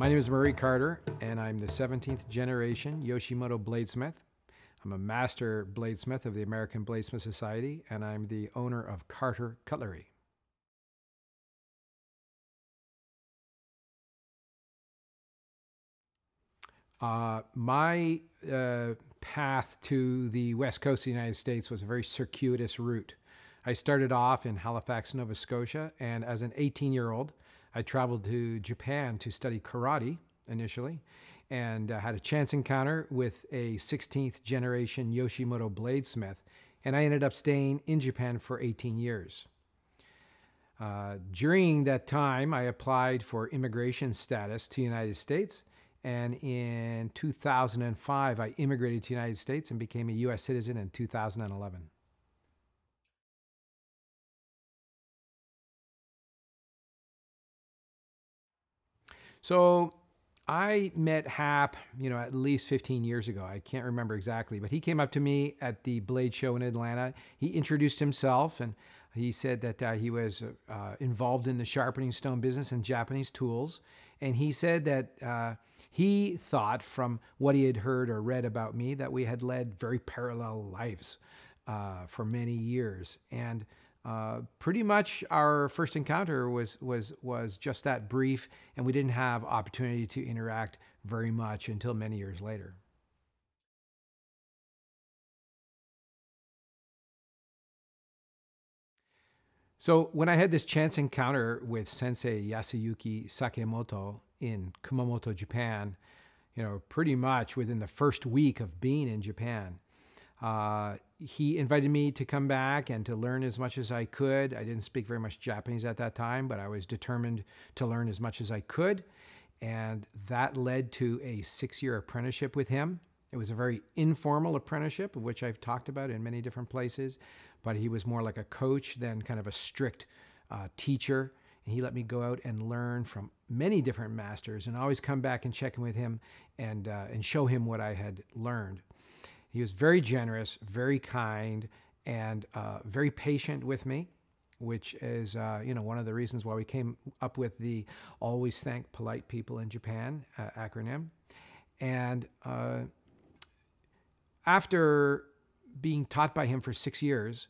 My name is Murray Carter, and I'm the 17th generation Yoshimoto bladesmith. I'm a master bladesmith of the American Bladesmith Society, and I'm the owner of Carter Cutlery. Uh, my uh, path to the west coast of the United States was a very circuitous route. I started off in Halifax, Nova Scotia, and as an 18 year old, I traveled to Japan to study karate initially and uh, had a chance encounter with a 16th generation Yoshimoto bladesmith, and I ended up staying in Japan for 18 years. Uh, during that time, I applied for immigration status to the United States, and in 2005, I immigrated to the United States and became a U.S. citizen in 2011. So I met Hap, you know, at least 15 years ago. I can't remember exactly, but he came up to me at the Blade Show in Atlanta. He introduced himself and he said that uh, he was uh, involved in the sharpening stone business and Japanese tools. And he said that uh, he thought from what he had heard or read about me that we had led very parallel lives uh, for many years. And uh, pretty much our first encounter was was was just that brief, and we didn't have opportunity to interact very much until many years later. So when I had this chance encounter with Sensei Yasuyuki Sakamoto in Kumamoto, Japan, you know, pretty much within the first week of being in Japan, uh, he invited me to come back and to learn as much as I could. I didn't speak very much Japanese at that time, but I was determined to learn as much as I could. And that led to a six year apprenticeship with him. It was a very informal apprenticeship, of which I've talked about in many different places, but he was more like a coach than kind of a strict uh, teacher. And he let me go out and learn from many different masters and always come back and check in with him and, uh, and show him what I had learned. He was very generous, very kind, and uh, very patient with me, which is uh, you know one of the reasons why we came up with the "Always Thank Polite People in Japan" uh, acronym. And uh, after being taught by him for six years,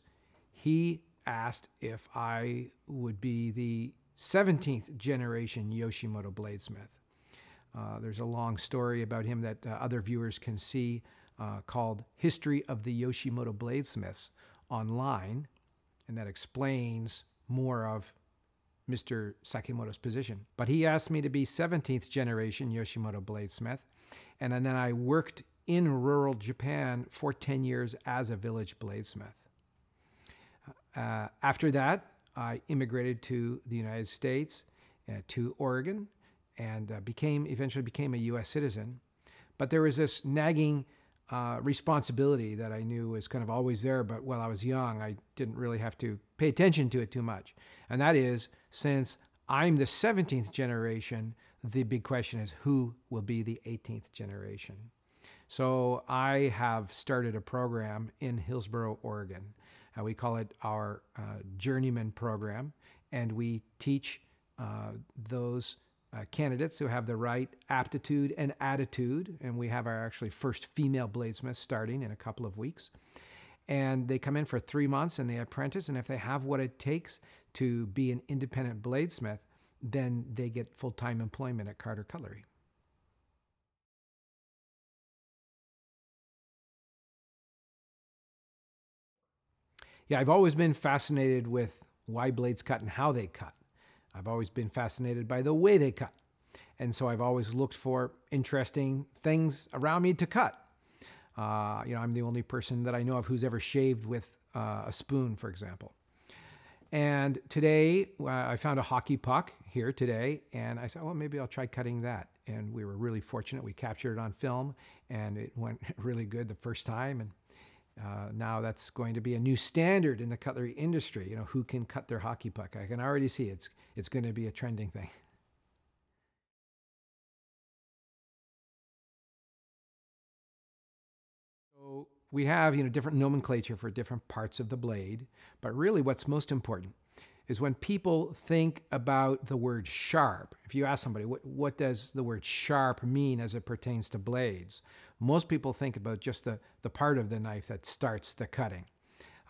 he asked if I would be the 17th generation Yoshimoto bladesmith. Uh, there's a long story about him that uh, other viewers can see uh, called History of the Yoshimoto Bladesmiths online, and that explains more of Mr. Sakimoto's position. But he asked me to be 17th generation Yoshimoto bladesmith, and then I worked in rural Japan for 10 years as a village bladesmith. Uh, after that, I immigrated to the United States, uh, to Oregon, and uh, became eventually became a U.S. citizen. But there was this nagging uh, responsibility that I knew was kind of always there, but while I was young, I didn't really have to pay attention to it too much. And that is since I'm the 17th generation, the big question is who will be the 18th generation? So I have started a program in Hillsboro, Oregon. and uh, we call it our uh, Journeyman Program, and we teach uh, those uh, candidates who have the right aptitude and attitude. And we have our actually first female bladesmith starting in a couple of weeks. And they come in for three months and they apprentice. And if they have what it takes to be an independent bladesmith, then they get full time employment at Carter Cutlery. Yeah, I've always been fascinated with why blades cut and how they cut. I've always been fascinated by the way they cut. And so I've always looked for interesting things around me to cut. Uh, you know, I'm the only person that I know of who's ever shaved with uh, a spoon, for example. And today uh, I found a hockey puck here today, and I said, well, maybe I'll try cutting that. And we were really fortunate. We captured it on film, and it went really good the first time. And uh, now that's going to be a new standard in the cutlery industry. You know, who can cut their hockey puck? I can already see it's, it's going to be a trending thing. So we have, you know, different nomenclature for different parts of the blade, but really what's most important is when people think about the word sharp. If you ask somebody, what, what does the word sharp mean as it pertains to blades? Most people think about just the, the part of the knife that starts the cutting,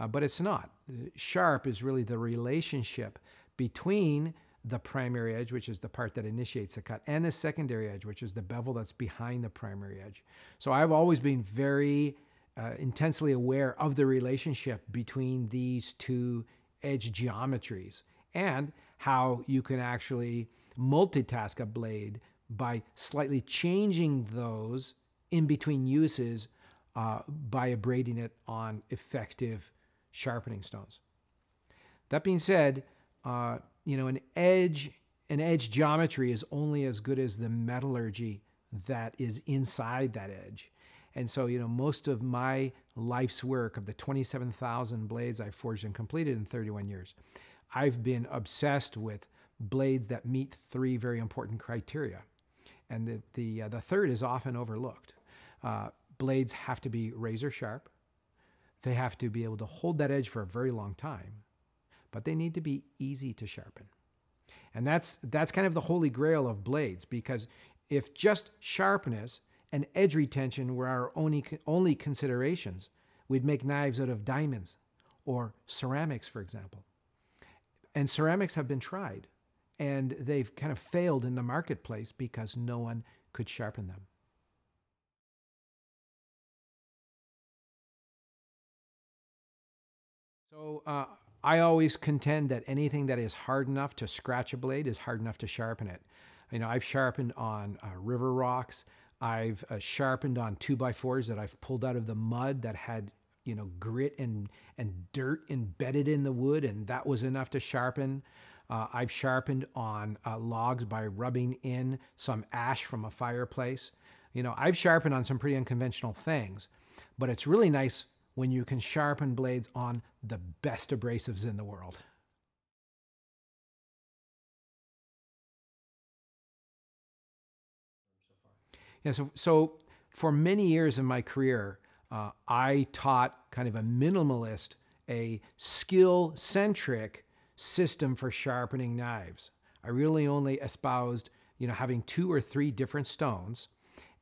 uh, but it's not. Sharp is really the relationship between the primary edge, which is the part that initiates the cut, and the secondary edge, which is the bevel that's behind the primary edge. So I've always been very uh, intensely aware of the relationship between these two edge geometries and how you can actually multitask a blade by slightly changing those in between uses uh, by abrading it on effective sharpening stones. That being said, uh, you know, an edge, an edge geometry is only as good as the metallurgy that is inside that edge. And so, you know, most of my life's work of the 27,000 blades I've forged and completed in 31 years, I've been obsessed with blades that meet three very important criteria. And the, the, uh, the third is often overlooked. Uh, blades have to be razor sharp. They have to be able to hold that edge for a very long time, but they need to be easy to sharpen. And that's, that's kind of the holy grail of blades because if just sharpness and edge retention were our only, only considerations, we'd make knives out of diamonds or ceramics, for example. And ceramics have been tried and they've kind of failed in the marketplace because no one could sharpen them. So uh, I always contend that anything that is hard enough to scratch a blade is hard enough to sharpen it. You know, I've sharpened on uh, river rocks. I've uh, sharpened on two by fours that I've pulled out of the mud that had you know grit and and dirt embedded in the wood, and that was enough to sharpen. Uh, I've sharpened on uh, logs by rubbing in some ash from a fireplace. You know, I've sharpened on some pretty unconventional things, but it's really nice when you can sharpen blades on the best abrasives in the world. Yeah, so, so for many years in my career, uh, I taught kind of a minimalist, a skill-centric system for sharpening knives. I really only espoused, you know, having two or three different stones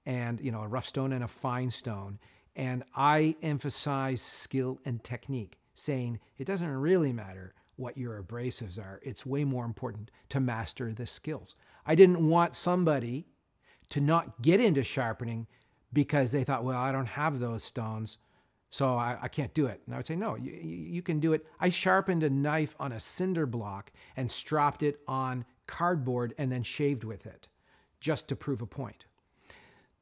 and, you know, a rough stone and a fine stone and I emphasize skill and technique, saying it doesn't really matter what your abrasives are. It's way more important to master the skills. I didn't want somebody to not get into sharpening because they thought, well, I don't have those stones, so I, I can't do it. And I would say, no, you, you can do it. I sharpened a knife on a cinder block and stropped it on cardboard and then shaved with it just to prove a point.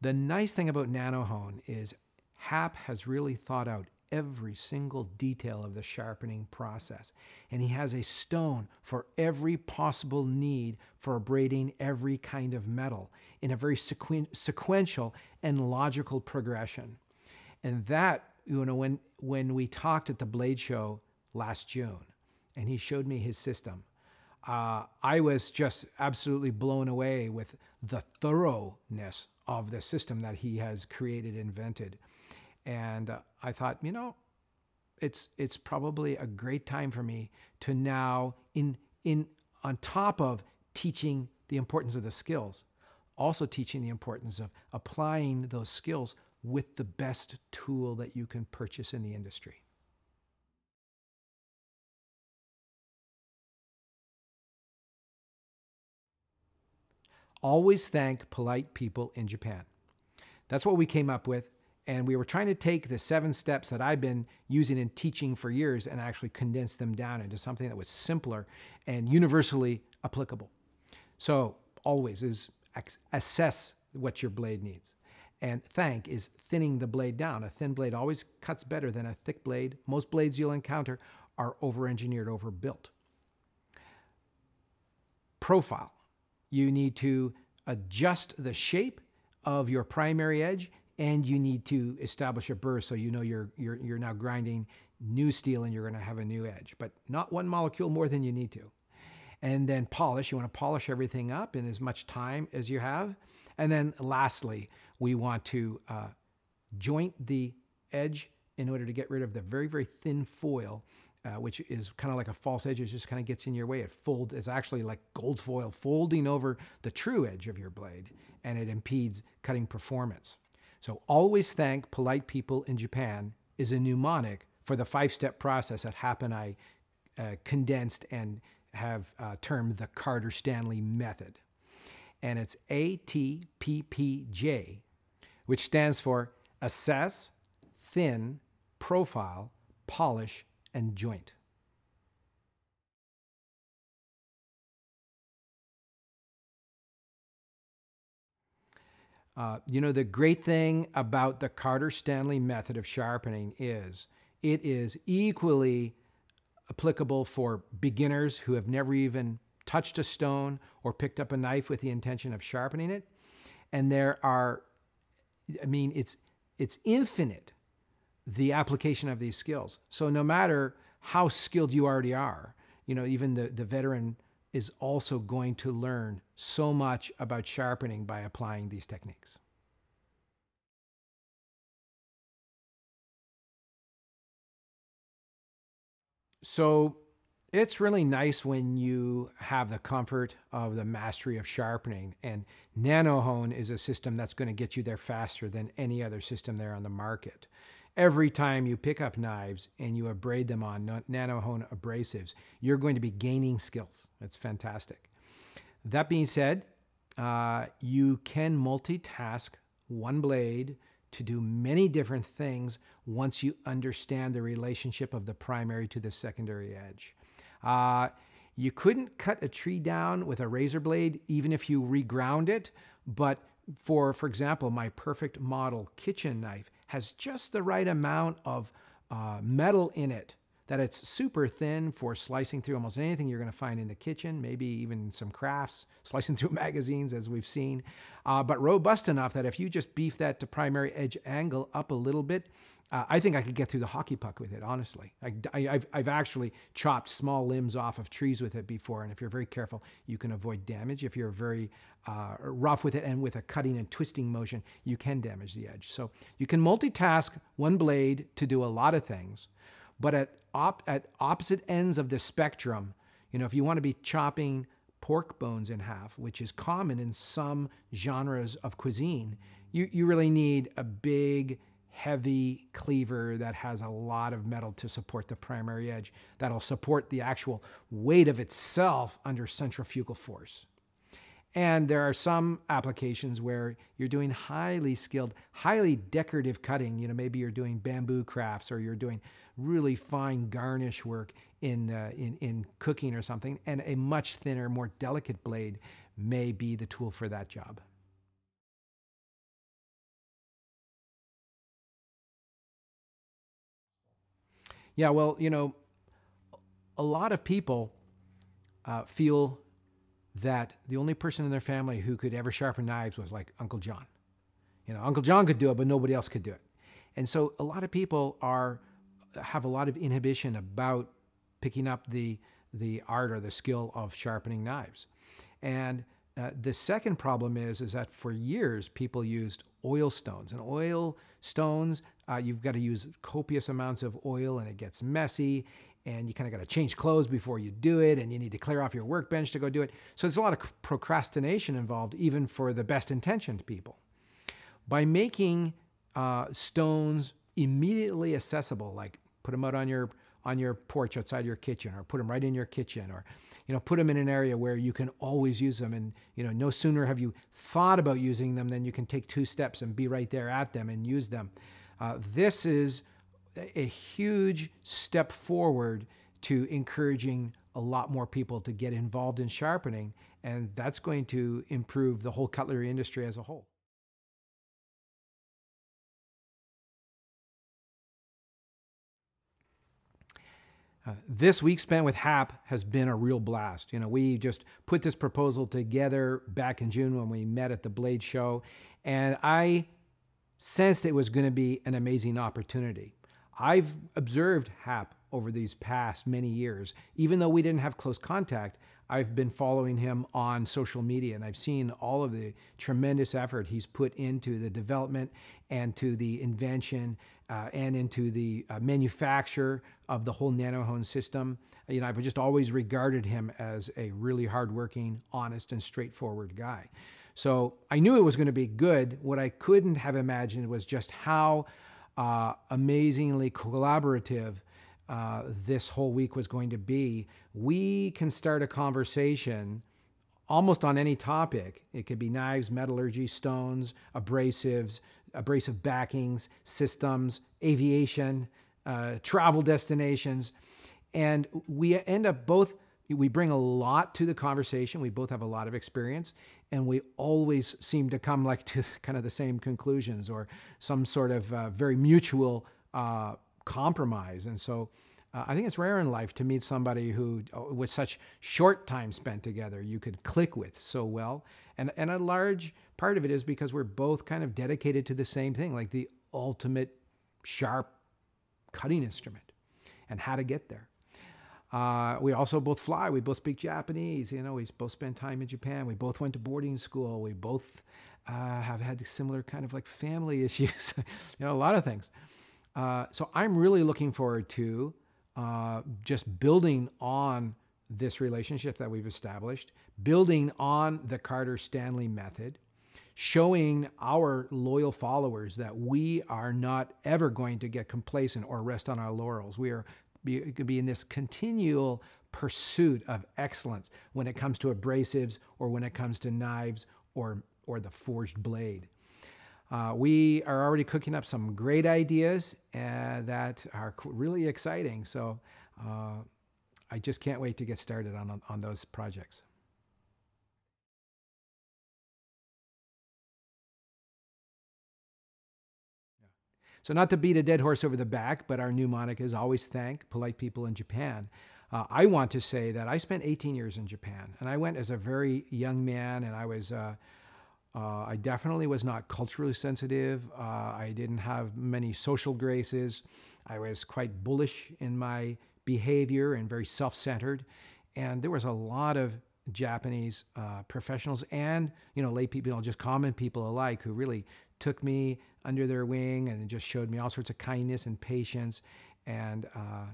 The nice thing about NanoHone is Hap has really thought out every single detail of the sharpening process, and he has a stone for every possible need for abrading every kind of metal in a very sequen sequential and logical progression. And that, you know, when, when we talked at the Blade Show last June, and he showed me his system, uh, I was just absolutely blown away with the thoroughness of the system that he has created, invented. And uh, I thought, you know, it's it's probably a great time for me to now in in on top of teaching the importance of the skills, also teaching the importance of applying those skills with the best tool that you can purchase in the industry. Always thank polite people in Japan. That's what we came up with. And we were trying to take the seven steps that I've been using and teaching for years and actually condense them down into something that was simpler and universally applicable. So always is assess what your blade needs. And thank is thinning the blade down. A thin blade always cuts better than a thick blade. Most blades you'll encounter are over-engineered, overbuilt. Profile. You need to adjust the shape of your primary edge and you need to establish a burr so you know you're, you're, you're now grinding new steel and you're going to have a new edge, but not one molecule more than you need to. And then polish, you want to polish everything up in as much time as you have. And then lastly, we want to uh, joint the edge in order to get rid of the very, very thin foil, uh, which is kind of like a false edge. It just kind of gets in your way. It folds, it's actually like gold foil folding over the true edge of your blade and it impedes cutting performance. So, always thank polite people in Japan is a mnemonic for the five step process that Happen I uh, condensed and have uh, termed the Carter Stanley method. And it's ATPPJ, which stands for Assess, Thin, Profile, Polish, and Joint. Uh, you know, the great thing about the Carter Stanley method of sharpening is it is equally applicable for beginners who have never even touched a stone or picked up a knife with the intention of sharpening it. And there are, I mean, it's, it's infinite, the application of these skills. So no matter how skilled you already are, you know, even the, the veteran is also going to learn so much about sharpening by applying these techniques. So it's really nice when you have the comfort of the mastery of sharpening and nanohone is a system that's going to get you there faster than any other system there on the market. Every time you pick up knives and you abrade them on nanohone abrasives, you're going to be gaining skills. That's fantastic. That being said, uh, you can multitask one blade to do many different things once you understand the relationship of the primary to the secondary edge. Uh, you couldn't cut a tree down with a razor blade even if you reground it, but for, for example, my perfect model kitchen knife, has just the right amount of uh, metal in it that it's super thin for slicing through almost anything you're going to find in the kitchen, maybe even some crafts, slicing through magazines as we've seen, uh, but robust enough that if you just beef that to primary edge angle up a little bit, uh, I think I could get through the hockey puck with it, honestly. I, have actually chopped small limbs off of trees with it before, and if you're very careful, you can avoid damage. If you're very uh, rough with it and with a cutting and twisting motion, you can damage the edge. So you can multitask one blade to do a lot of things, but at, op at opposite ends of the spectrum, you know, if you want to be chopping pork bones in half, which is common in some genres of cuisine, you, you really need a big, heavy cleaver that has a lot of metal to support the primary edge that'll support the actual weight of itself under centrifugal force. And there are some applications where you're doing highly skilled, highly decorative cutting. You know, maybe you're doing bamboo crafts or you're doing really fine garnish work in, uh, in, in cooking or something. And a much thinner, more delicate blade may be the tool for that job. Yeah, well, you know, a lot of people uh, feel that the only person in their family who could ever sharpen knives was like Uncle John. You know, Uncle John could do it, but nobody else could do it. And so a lot of people are have a lot of inhibition about picking up the the art or the skill of sharpening knives. And uh, the second problem is is that for years people used oil stones and oil stones uh, you've got to use copious amounts of oil and it gets messy and you kind of got to change clothes before you do it and you need to clear off your workbench to go do it. So there's a lot of procrastination involved even for the best intentioned people. By making uh, stones immediately accessible, like put them out on your on your porch outside your kitchen or put them right in your kitchen or you know put them in an area where you can always use them and you know no sooner have you thought about using them than you can take two steps and be right there at them and use them uh, this is a huge step forward to encouraging a lot more people to get involved in sharpening, and that's going to improve the whole cutlery industry as a whole. Uh, this week spent with HAP has been a real blast. You know, we just put this proposal together back in June when we met at the Blade Show, and I sensed it was going to be an amazing opportunity. I've observed Hap over these past many years. Even though we didn't have close contact, I've been following him on social media and I've seen all of the tremendous effort he's put into the development and to the invention uh, and into the uh, manufacture of the whole nanohone system. You know, I've just always regarded him as a really hardworking, honest, and straightforward guy. So I knew it was going to be good. What I couldn't have imagined was just how uh, amazingly collaborative uh, this whole week was going to be. We can start a conversation almost on any topic. It could be knives, metallurgy, stones, abrasives, abrasive backings, systems, aviation, uh, travel destinations. And we end up both, we bring a lot to the conversation. We both have a lot of experience and we always seem to come like to kind of the same conclusions or some sort of uh, very mutual uh, compromise. And so uh, I think it's rare in life to meet somebody who, uh, with such short time spent together, you could click with so well. And, and a large part of it is because we're both kind of dedicated to the same thing, like the ultimate sharp cutting instrument and how to get there. Uh, we also both fly. We both speak Japanese. You know, we both spend time in Japan. We both went to boarding school. We both uh, have had similar kind of like family issues. you know, a lot of things. Uh, so I'm really looking forward to uh, just building on this relationship that we've established, building on the Carter Stanley method, showing our loyal followers that we are not ever going to get complacent or rest on our laurels. We are be, it could be in this continual pursuit of excellence when it comes to abrasives or when it comes to knives or, or the forged blade. Uh, we are already cooking up some great ideas uh, that are really exciting. So uh, I just can't wait to get started on, on those projects. So, not to beat a dead horse over the back, but our new Monica is always thank polite people in Japan. Uh, I want to say that I spent 18 years in Japan, and I went as a very young man, and I was. Uh, uh, I definitely was not culturally sensitive. Uh, I didn't have many social graces. I was quite bullish in my behavior and very self centered. And there was a lot of Japanese uh, professionals and you know lay people, just common people alike, who really took me under their wing and just showed me all sorts of kindness and patience. And uh,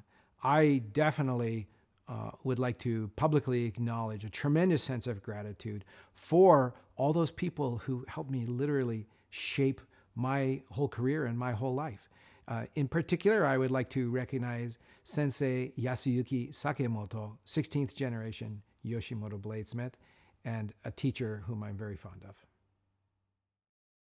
I definitely uh, would like to publicly acknowledge a tremendous sense of gratitude for all those people who helped me literally shape my whole career and my whole life. Uh, in particular, I would like to recognize Sensei Yasuyuki Sakemoto, 16th generation Yoshimoto bladesmith, and a teacher whom I'm very fond of.